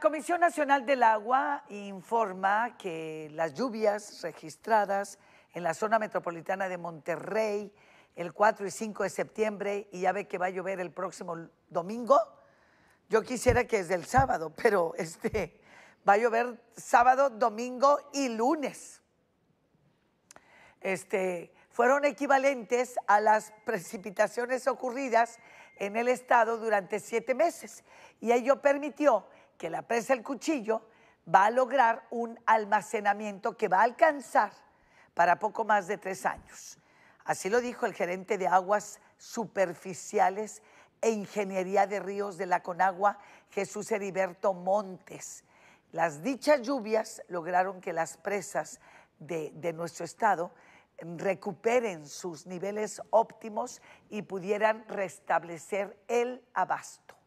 Comisión Nacional del Agua informa que las lluvias registradas en la zona metropolitana de Monterrey el 4 y 5 de septiembre y ya ve que va a llover el próximo domingo. Yo quisiera que es del sábado, pero este va a llover sábado, domingo y lunes. Este, fueron equivalentes a las precipitaciones ocurridas en el estado durante siete meses y ello permitió que la presa El cuchillo va a lograr un almacenamiento que va a alcanzar para poco más de tres años. Así lo dijo el gerente de aguas superficiales e ingeniería de ríos de la Conagua, Jesús Heriberto Montes. Las dichas lluvias lograron que las presas de, de nuestro estado recuperen sus niveles óptimos y pudieran restablecer el abasto.